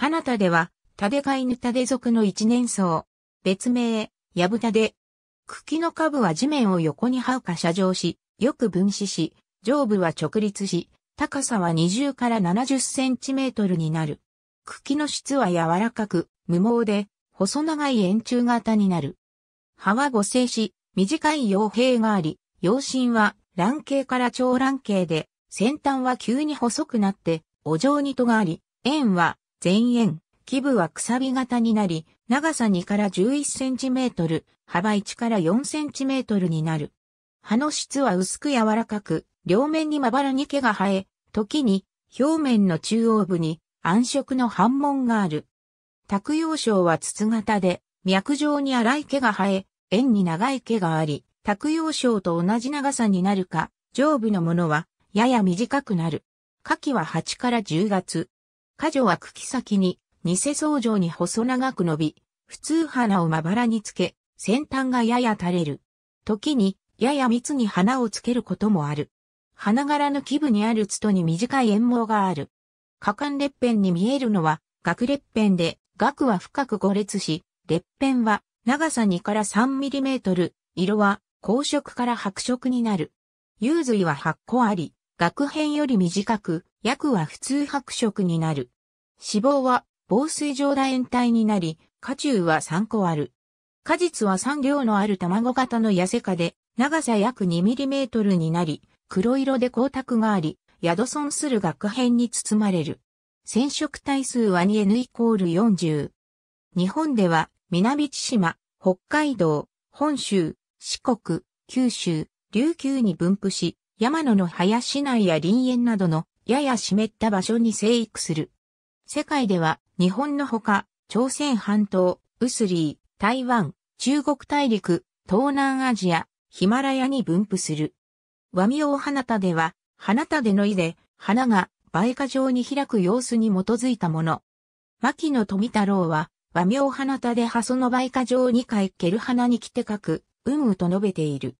花田では、タデカイヌタデ族の一年草。別名、ヤブタデ。茎の下部は地面を横に這うか射状し、よく分子し、上部は直立し、高さは20から70センチメートルになる。茎の質は柔らかく、無毛で、細長い円柱型になる。葉は五性し、短い葉兵があり、葉心は卵形から長卵形で、先端は急に細くなって、お上にとがあり、円は前縁、基部はくさび型になり、長さ2から11センチメートル、幅1から4センチメートルになる。葉の質は薄く柔らかく、両面にまばらに毛が生え、時に表面の中央部に暗色の斑紋がある。卓葉章は筒型で、脈状に粗い毛が生え、円に長い毛があり、卓葉章と同じ長さになるか、上部のものはやや短くなる。夏季は8から10月、花女は茎先に、偽草状に細長く伸び、普通花をまばらにつけ、先端がやや垂れる。時に、やや密に花をつけることもある。花柄の基部にあるつとに短い円毛がある。果敢裂片に見えるのは、額裂片で、額は深く五列し、裂片は長さ2から3ミリメートル、色は紅色から白色になる。幽髄は8個あり、学編より短く、約は普通白色になる。脂肪は防水状楕円体になり、果中は3個ある。果実は3量のある卵型の痩せ化で、長さ約 2mm になり、黒色で光沢があり、宿損する学編に包まれる。染色体数は 2N イコール40。日本では、南千島、北海道、本州、四国、九州、琉球に分布し、山野の林内や林園などのやや湿った場所に生育する。世界では日本のほか、朝鮮半島、ウスリー、台湾、中国大陸、東南アジア、ヒマラヤに分布する。和ミオ花田では、花田での井で、花が梅花状に開く様子に基づいたもの。牧野富太郎は、和名花田で葉その梅花状に回ける花に来て書く、うんうと述べている。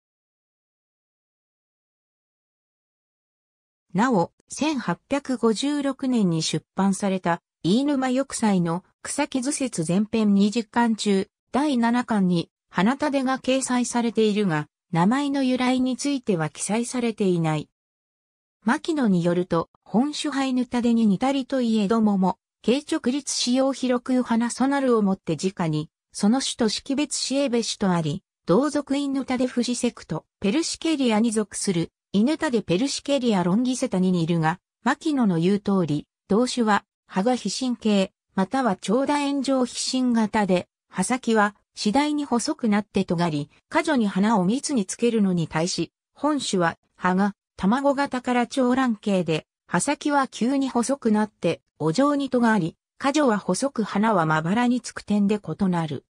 なお、1856年に出版された、飯沼玉砕の草木図説前編20巻中、第7巻に、花立が掲載されているが、名前の由来については記載されていない。牧野によると、本主杯ぬたでに似たりといえどもも、軽直立使用広く花ソナルをもって直に、その種と識別しえべしとあり、同族員ンヌタデフシセクト、ペルシケリアに属する、犬田でペルシケリアロンギセタに似るが、牧野の言う通り、動種は、葉が皮疹系、または長打炎上皮疹型で、葉先は次第に細くなって尖り、過剰に花を密につけるのに対し、本種は葉が卵型から長卵系で、葉先は急に細くなってお状に尖り、果樹は細く花はまばらにつく点で異なる。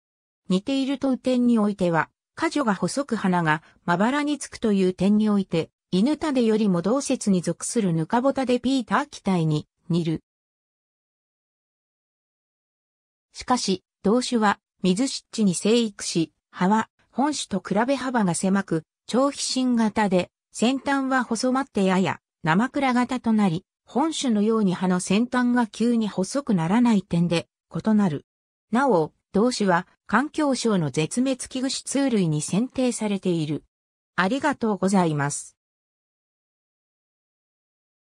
似ているという点においては、果樹が細く花がまばらにつくという点において、犬タデよりも同説に属するヌカボタデピーター機体に似る。しかし、同種は水湿地に生育し、葉は本種と比べ幅が狭く、長皮芯型で、先端は細まってやや生倉型となり、本種のように葉の先端が急に細くならない点で異なる。なお、同種は環境省の絶滅危惧種通類に選定されている。ありがとうございます。